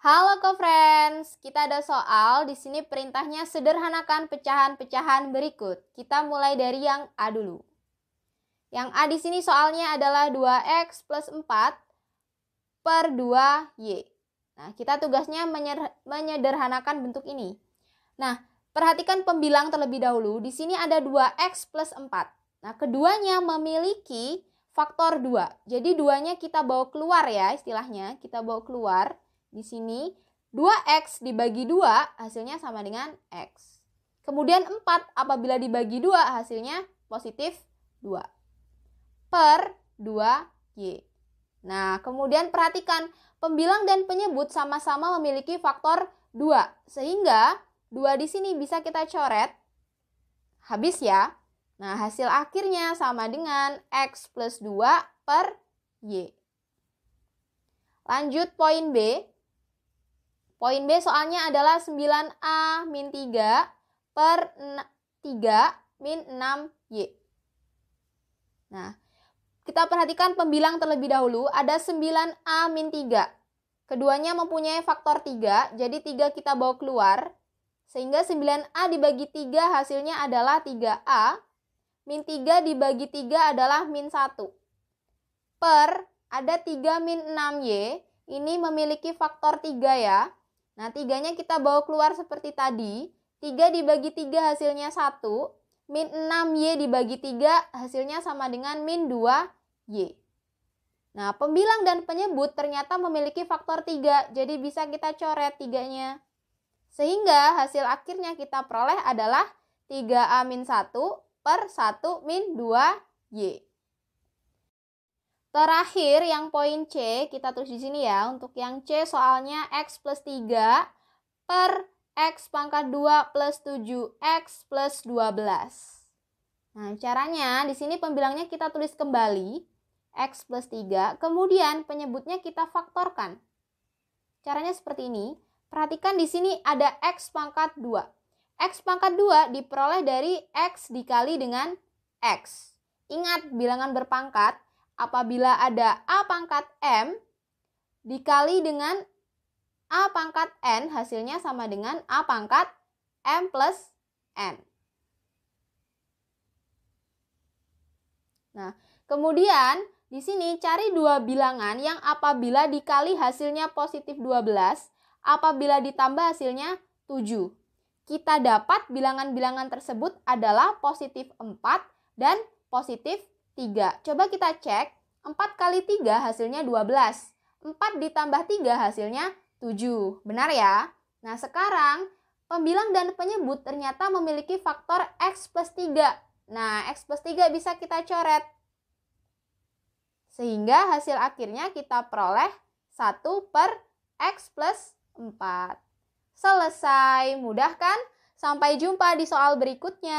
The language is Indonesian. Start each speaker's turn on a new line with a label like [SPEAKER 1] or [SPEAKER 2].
[SPEAKER 1] Halo co-friends, kita ada soal. Di sini perintahnya sederhanakan pecahan-pecahan berikut. Kita mulai dari yang A dulu. Yang A di sini soalnya adalah 2x plus 4 per 2y. Nah, kita tugasnya menyederhanakan bentuk ini. Nah, perhatikan pembilang terlebih dahulu. Di sini ada 2x plus 4. Nah, keduanya memiliki faktor 2. Jadi, duanya kita bawa keluar ya istilahnya. Kita bawa keluar. Di sini 2x dibagi 2 hasilnya sama dengan x. Kemudian 4 apabila dibagi 2 hasilnya positif 2. Per 2y. Nah, kemudian perhatikan pembilang dan penyebut sama-sama memiliki faktor 2. Sehingga 2 di sini bisa kita coret. Habis ya. Nah, hasil akhirnya sama dengan X plus 2 per Y. Lanjut poin B. Poin B soalnya adalah 9A min 3 per 3 min 6Y. Nah, kita perhatikan pembilang terlebih dahulu. Ada 9A min 3. Keduanya mempunyai faktor 3, jadi 3 kita bawa keluar. Sehingga 9A dibagi 3 hasilnya adalah 3A. Min 3 dibagi 3 adalah min 1. Per ada 3 min 6Y, ini memiliki faktor 3 ya. Nah, tiganya kita bawa keluar seperti tadi. 3 dibagi 3 hasilnya 1. Min 6Y dibagi 3 hasilnya sama dengan min 2Y. Nah, pembilang dan penyebut ternyata memiliki faktor 3, jadi bisa kita coret tiganya. Sehingga hasil akhirnya kita peroleh adalah 3A-1 min per 1 min 2Y. Terakhir yang poin C, kita tulis di sini ya. Untuk yang C soalnya X plus 3 per X pangkat 2 plus 7X plus 12. Nah, caranya di sini pembilangnya kita tulis kembali. X plus 3, kemudian penyebutnya kita faktorkan. Caranya seperti ini. Perhatikan di sini ada X pangkat 2. X pangkat 2 diperoleh dari X dikali dengan X. Ingat, bilangan berpangkat apabila ada A pangkat M dikali dengan A pangkat N hasilnya sama dengan A pangkat M plus N. Nah, kemudian di sini cari dua bilangan yang apabila dikali hasilnya positif 12, apabila ditambah hasilnya 7. Kita dapat bilangan-bilangan tersebut adalah positif 4 dan positif 3. Coba kita cek. 4 kali 3 hasilnya 12. 4 ditambah 3 hasilnya 7. Benar ya? Nah, sekarang pembilang dan penyebut ternyata memiliki faktor X plus 3. Nah, X plus 3 bisa kita coret. Sehingga hasil akhirnya kita peroleh 1 per X plus 4. Selesai, mudah kan? Sampai jumpa di soal berikutnya.